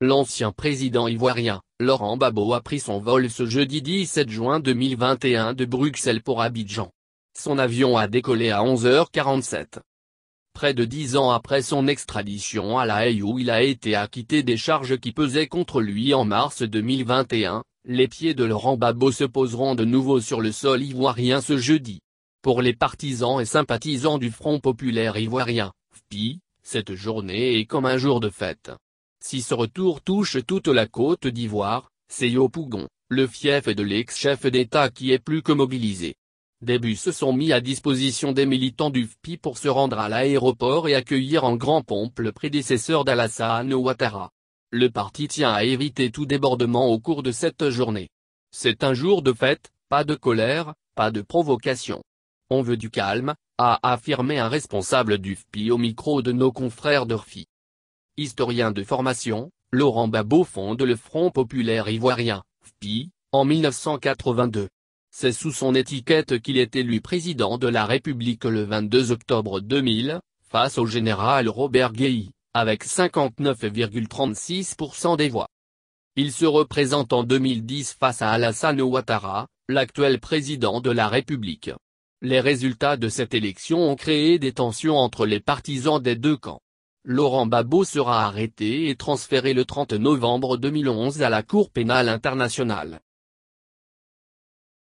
L'ancien président ivoirien, Laurent Babo a pris son vol ce jeudi 17 juin 2021 de Bruxelles pour Abidjan. Son avion a décollé à 11h47. Près de dix ans après son extradition à La Haye où il a été acquitté des charges qui pesaient contre lui en mars 2021, les pieds de Laurent Babo se poseront de nouveau sur le sol ivoirien ce jeudi. Pour les partisans et sympathisants du Front populaire ivoirien, FPI, cette journée est comme un jour de fête. Si ce retour touche toute la Côte d'Ivoire, c'est Yopougon, le fief de l'ex-chef d'État qui est plus que mobilisé. Des bus sont mis à disposition des militants du FPI pour se rendre à l'aéroport et accueillir en grand pompe le prédécesseur d'Alassane Ouattara. Le parti tient à éviter tout débordement au cours de cette journée. C'est un jour de fête, pas de colère, pas de provocation. On veut du calme, a affirmé un responsable du FPI au micro de nos confrères d'Urfi. Historien de formation, Laurent Babot fonde le Front populaire ivoirien, FPI, en 1982. C'est sous son étiquette qu'il est élu président de la République le 22 octobre 2000, face au général Robert Guéhi, avec 59,36% des voix. Il se représente en 2010 face à Alassane Ouattara, l'actuel président de la République. Les résultats de cette élection ont créé des tensions entre les partisans des deux camps. Laurent Babot sera arrêté et transféré le 30 novembre 2011 à la Cour pénale internationale.